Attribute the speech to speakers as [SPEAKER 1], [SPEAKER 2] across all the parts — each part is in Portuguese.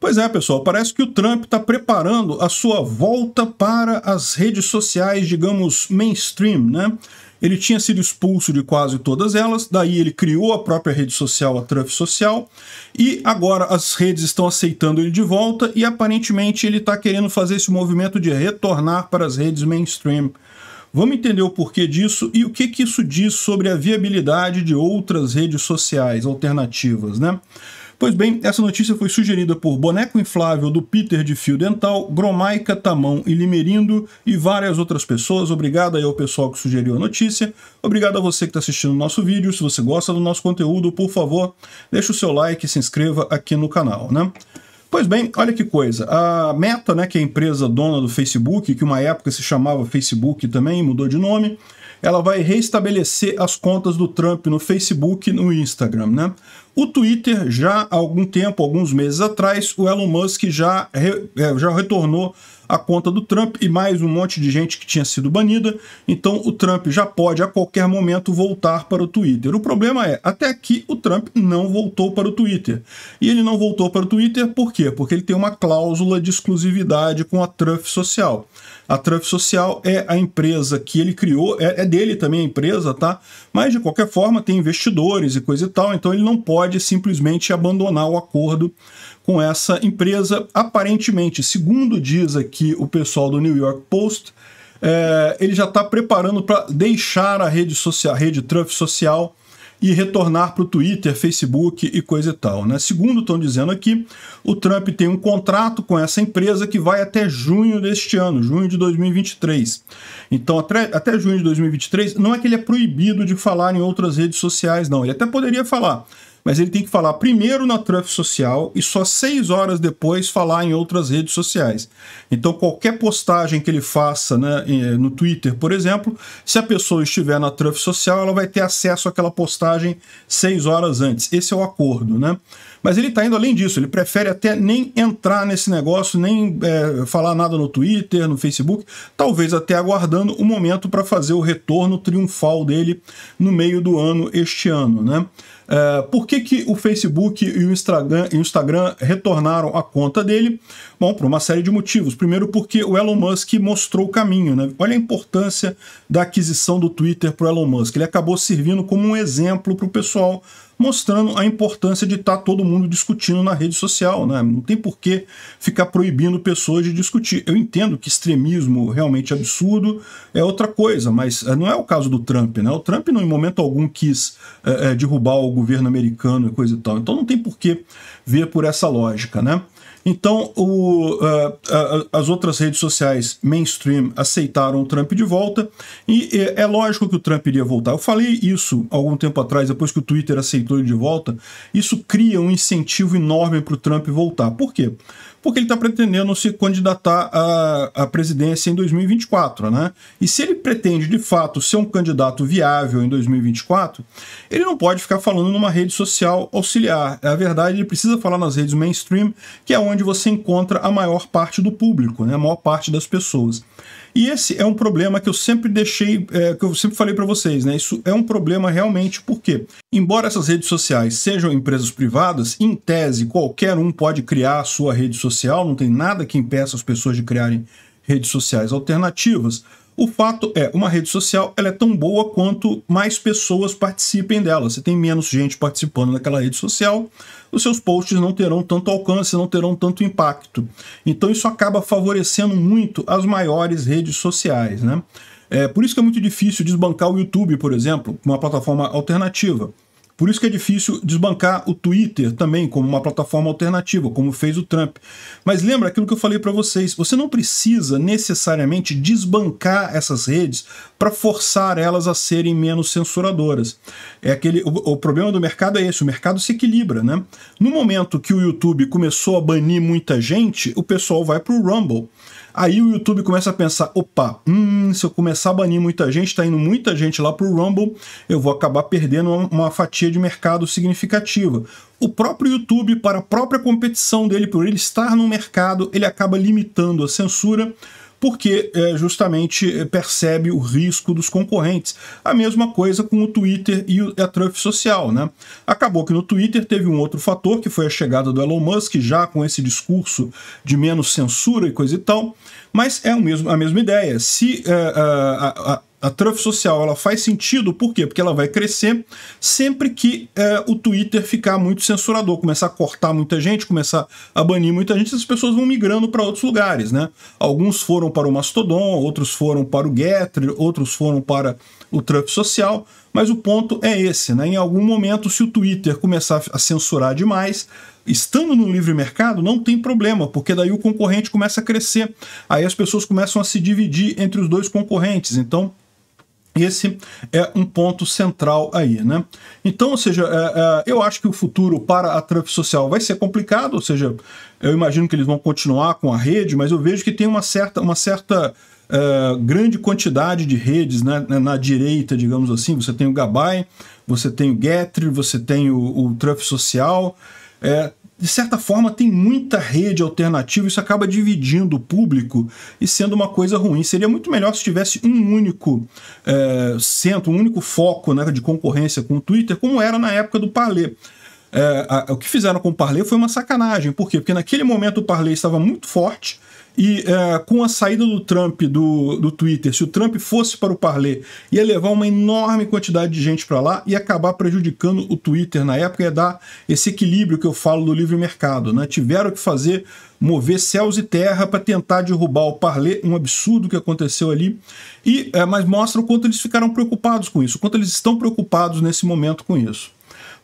[SPEAKER 1] Pois é, pessoal, parece que o Trump está preparando a sua volta para as redes sociais, digamos, mainstream, né? Ele tinha sido expulso de quase todas elas, daí ele criou a própria rede social, a Trump Social, e agora as redes estão aceitando ele de volta e aparentemente ele está querendo fazer esse movimento de retornar para as redes mainstream. Vamos entender o porquê disso e o que, que isso diz sobre a viabilidade de outras redes sociais alternativas, né? Pois bem, essa notícia foi sugerida por Boneco Inflável do Peter de Fio Dental, Gromaica, Tamão e Limerindo e várias outras pessoas. Obrigado aí ao pessoal que sugeriu a notícia. Obrigado a você que está assistindo o nosso vídeo. Se você gosta do nosso conteúdo, por favor, deixa o seu like e se inscreva aqui no canal, né? Pois bem, olha que coisa. A Meta, né, que é a empresa dona do Facebook, que uma época se chamava Facebook também, mudou de nome, ela vai reestabelecer as contas do Trump no Facebook e no Instagram, né? O Twitter já há algum tempo, alguns meses atrás, o Elon Musk já, re, é, já retornou a conta do Trump e mais um monte de gente que tinha sido banida. Então o Trump já pode a qualquer momento voltar para o Twitter. O problema é, até aqui o Trump não voltou para o Twitter. E ele não voltou para o Twitter por quê? Porque ele tem uma cláusula de exclusividade com a Truff Social. A Truff Social é a empresa que ele criou, é, é, dele também a empresa, tá? Mas de qualquer forma tem investidores e coisa e tal, então ele não pode simplesmente abandonar o acordo com essa empresa. Aparentemente, segundo diz aqui o pessoal do New York Post, é, ele já está preparando para deixar a rede social, a rede Truff Social e retornar para o Twitter, Facebook e coisa e tal. Né? Segundo estão dizendo aqui, o Trump tem um contrato com essa empresa que vai até junho deste ano, junho de 2023. Então, até, até junho de 2023, não é que ele é proibido de falar em outras redes sociais, não. Ele até poderia falar, mas ele tem que falar primeiro na Truff social e só seis horas depois falar em outras redes sociais. Então, qualquer postagem que ele faça né, eh, no Twitter, por exemplo, se a pessoa estiver na Truff social, ela vai ter acesso àquela postagem seis horas antes. Esse é o acordo, né? Mas ele está indo além disso, ele prefere até nem entrar nesse negócio, nem é, falar nada no Twitter, no Facebook, talvez até aguardando o momento para fazer o retorno triunfal dele no meio do ano, este ano, né? É, por que, que o Facebook e o Instagram, e o Instagram retornaram a conta dele? Bom, por uma série de motivos. Primeiro, porque o Elon Musk mostrou o caminho. Né? Olha a importância da aquisição do Twitter para o Elon Musk. Ele acabou servindo como um exemplo para o pessoal mostrando a importância de estar tá todo mundo discutindo na rede social. Né? Não tem por que ficar proibindo pessoas de discutir. Eu entendo que extremismo realmente é absurdo é outra coisa, mas eh, não é o caso do Trump. Né? O Trump, não, em momento algum, quis é, derrubar o governo americano e coisa e tal. Então não tem por que ver por essa lógica. Né? Então, o, uh, uh, as outras redes sociais mainstream aceitaram o Trump de volta, e eh, é lógico que o Trump iria voltar. Eu falei isso algum tempo atrás, depois que o Twitter aceitou ele de volta. Isso cria um incentivo enorme para o Trump voltar. Por quê? porque ele está pretendendo se candidatar à, à presidência em 2024, né? E se ele pretende de fato ser um candidato viável em 2024, ele não pode ficar falando numa rede social auxiliar. É a verdade, ele precisa falar nas redes mainstream, que é onde você encontra a maior parte do público, né? A maior parte das pessoas. E esse é um problema que eu sempre deixei, é, que eu sempre falei para vocês, né? Isso é um problema realmente porque, embora essas redes sociais sejam empresas privadas, em tese qualquer um pode criar a sua rede social, não tem nada que impeça as pessoas de criarem redes sociais alternativas. O fato é, uma rede social ela é tão boa quanto mais pessoas participem dela. Você tem menos gente participando naquela rede social, os seus posts não terão tanto alcance, não terão tanto impacto. Então isso acaba favorecendo muito as maiores redes sociais, né? É, por isso que é muito difícil desbancar o YouTube, por exemplo, uma plataforma alternativa. Por isso que é difícil desbancar o Twitter também como uma plataforma alternativa, como fez o Trump. Mas lembra aquilo que eu falei para vocês, você não precisa necessariamente desbancar essas redes para forçar elas a serem menos censuradoras. É aquele o, o problema do mercado é esse, o mercado se equilibra, né? No momento que o YouTube começou a banir muita gente, o pessoal vai para o Rumble. Aí o YouTube começa a pensar: opa, hum, se eu começar a banir muita gente, tá indo muita gente lá pro Rumble, eu vou acabar perdendo uma fatia de mercado significativa. O próprio YouTube, para a própria competição dele, por ele estar no mercado, ele acaba limitando a censura porque é, justamente é, percebe o risco dos concorrentes. A mesma coisa com o Twitter e a Truff social. Né? Acabou que no Twitter teve um outro fator, que foi a chegada do Elon Musk, já com esse discurso de menos censura e coisa e tal, mas é o mesmo, a mesma ideia. Se é, é, a trust social ela faz sentido, por quê? Porque ela vai crescer sempre que é, o Twitter ficar muito censurador, começar a cortar muita gente, começar a banir muita gente, as pessoas vão migrando para outros lugares, né? Alguns foram para o Mastodon, outros foram para o Getter, outros foram para o trust social, mas o ponto é esse, né? Em algum momento, se o Twitter começar a censurar demais, estando no livre mercado, não tem problema, porque daí o concorrente começa a crescer. Aí as pessoas começam a se dividir entre os dois concorrentes. Então, esse é um ponto central aí, né? Então, ou seja, é, é, eu acho que o futuro para a Trump social vai ser complicado, ou seja, eu imagino que eles vão continuar com a rede, mas eu vejo que tem uma certa, uma certa é, grande quantidade de redes né, na direita, digamos assim. Você tem o Gabay, você tem o Getry, você tem o, o Trump social. É, de certa forma, tem muita rede alternativa, isso acaba dividindo o público e sendo uma coisa ruim. Seria muito melhor se tivesse um único é, centro, um único foco né, de concorrência com o Twitter, como era na época do Palê. É, a, o que fizeram com o Parley foi uma sacanagem. Por quê? Porque naquele momento o Parley estava muito forte, e é, com a saída do Trump do, do Twitter, se o Trump fosse para o Parler, ia levar uma enorme quantidade de gente para lá e acabar prejudicando o Twitter na época, ia dar esse equilíbrio que eu falo do livre mercado. Né? Tiveram que fazer mover céus e terra para tentar derrubar o Parler, um absurdo que aconteceu ali. E, é, mas mostra o quanto eles ficaram preocupados com isso, o quanto eles estão preocupados nesse momento com isso.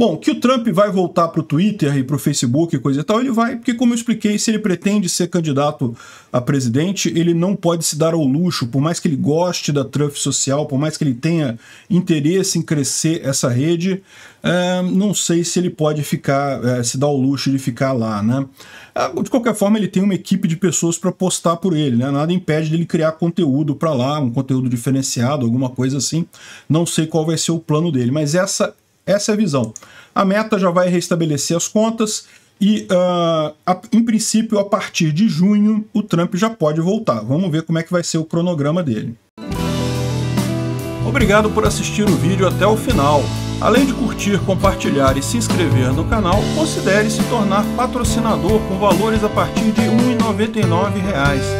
[SPEAKER 1] Bom, que o Trump vai voltar para o Twitter e para o Facebook e coisa e tal, ele vai, porque como eu expliquei, se ele pretende ser candidato a presidente, ele não pode se dar ao luxo, por mais que ele goste da Trump social, por mais que ele tenha interesse em crescer essa rede, é, não sei se ele pode ficar, é, se dar ao luxo de ficar lá, né? Ah, de qualquer forma, ele tem uma equipe de pessoas para postar por ele, né? Nada impede dele criar conteúdo para lá, um conteúdo diferenciado, alguma coisa assim. Não sei qual vai ser o plano dele, mas essa essa é a visão. A meta já vai restabelecer as contas e, uh, a, em princípio, a partir de junho, o Trump já pode voltar. Vamos ver como é que vai ser o cronograma dele. Obrigado por assistir o vídeo até o final. Além de curtir, compartilhar e se inscrever no canal, considere se tornar patrocinador com valores a partir de R$ 1,99